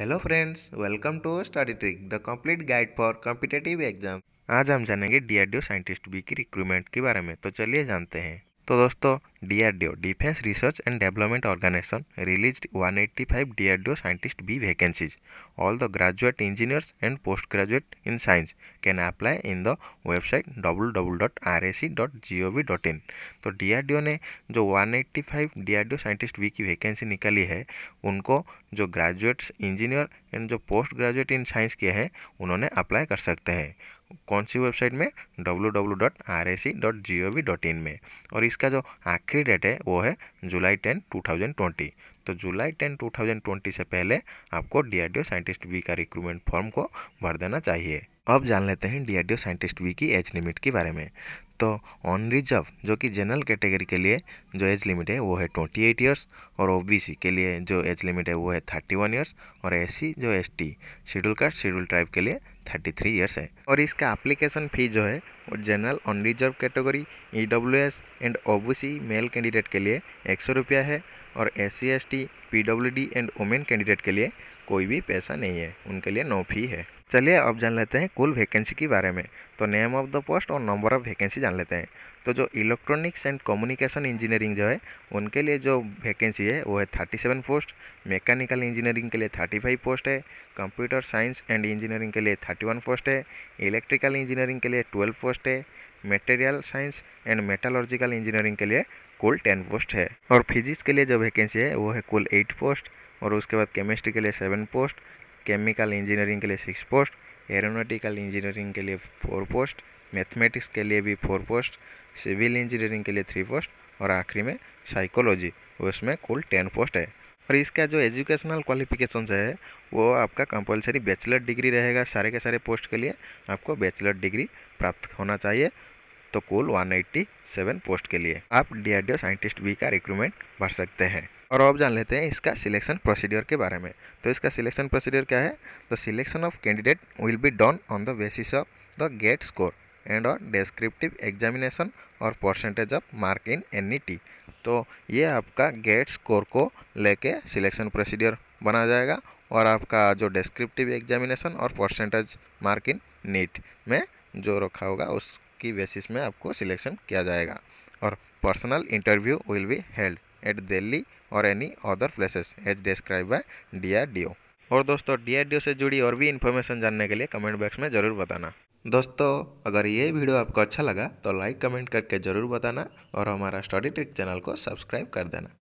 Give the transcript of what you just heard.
hello friends welcome to study trick the complete guide for competitive exam आज हम जानेंगे DRDO scientist B की recruitment के बारे में तो चलिए जानते हैं तो दोस्तों DRDO defence research and development organisation release 185 DRDO scientist B vacancies all the graduate engineers and post graduate in science can apply in the website in तो डीआरडीओ ने जो 185 डीआरडीओ साइंटिस्ट बी की वैकेंसी निकाली है उनको जो graduates engineer and जो post graduate in science के हैं उन्होंने अप्लाई कर सकते हैं कौन सी वेबसाइट में डब्ल्यू में और इसका जो आखिरी डेट है वो है July ten two thousand twenty तो July ten two thousand twenty से पहले आपको D R D O scientist B का रिक्रूटमेंट फॉर्म को भर देना चाहिए अब जान लेते हैं डीआरडीओ साइंटिस्ट वी की एज लिमिट के बारे में तो ऑन रिजर्व जो कि जनरल कैटेगरी के लिए जो एज लिमिट है वो है ट्वेंटी एट ईयर्स और ओबीसी के लिए जो एज लिमिट है वो है थर्टी वन ईयर्स और एस जो S T scheduled caste scheduled tribe के लिए थर्टी थ्री ईयर्स है और इसका एप्लीकेशन फ़ी जो है वो general unreserved category E W S and O B C male candidate के लिए एक सौ रुपया है और एस सी एस टी पीडब्ल्यूडी एंड वुमेन कैंडिडेट के लिए कोई भी पैसा नहीं है उनके लिए नो फी है चलिए अब जान लेते हैं कुल वैकेंसी के बारे में तो नेम ऑफ द पोस्ट और नंबर ऑफ वैकेंसी जान लेते हैं तो जो इलेक्ट्रॉनिक्स एंड कम्युनिकेशन इंजीनियरिंग जो है उनके लिए जो वैकेंसी है वो है thirty seven post mechanical engineering के लिए थर्टी फाइव पोस्ट है कंप्यूटर साइंस एंड इंजीनियरिंग के लिए थर्टी वन पोस्ट है इलेक्ट्रिकल इंजीनियरिंग के लिए ट्वेल्व पोस्ट है material science and metallurgical engineering के लिए कुल टेन पोस्ट है और फिजिक्स के लिए जो वैकेंसी है वो है कुल एट पोस्ट और उसके बाद केमिस्ट्री के लिए सेवन पोस्ट केमिकल इंजीनियरिंग के लिए सिक्स पोस्ट एरोनोटिकल इंजीनियरिंग के लिए फोर पोस्ट मैथमेटिक्स के लिए भी फोर पोस्ट सिविल इंजीनियरिंग के लिए थ्री पोस्ट और आखिरी में साइकोलॉजी उसमें कुल टेन पोस्ट है और इसका जो एजुकेशनल क्वालिफिकेशन है वो आपका कंपलसरी बैचलर डिग्री रहेगा सारे के सारे पोस्ट के लिए आपको बैचलर डिग्री प्राप्त होना चाहिए तो कुल 187 पोस्ट के लिए आप डी साइंटिस्ट बी का रिक्रूटमेंट भर सकते हैं और अब जान लेते हैं इसका सिलेक्शन प्रोसीड्योर के बारे में तो इसका सिलेक्शन प्रोसीड्योर क्या है the selection of candidate will be done on the basis of the GATE score and और डिस्क्रिप्टिव एग्जामिनेशन और परसेंटेज ऑफ मार्क इन एन तो ये आपका गेट स्कोर को लेके सिलेक्शन प्रोसीड्योर बना जाएगा और आपका जो डिस्क्रिप्टिव एग्जामिनेशन और परसेंटेज मार्क इन नीट में जो रखा होगा उसकी बेसिस में आपको सिलेक्शन किया जाएगा और personal interview will be held at Delhi और any other places as describe by DRDO और दोस्तों डीआरडीओ से जुड़ी और भी इन्फॉर्मेशन जानने के लिए कमेंट बॉक्स में ज़रूर बताना दोस्तों अगर ये वीडियो आपको अच्छा लगा तो लाइक कमेंट करके ज़रूर बताना और हमारा स्टडी ट्रिक चैनल को सब्सक्राइब कर देना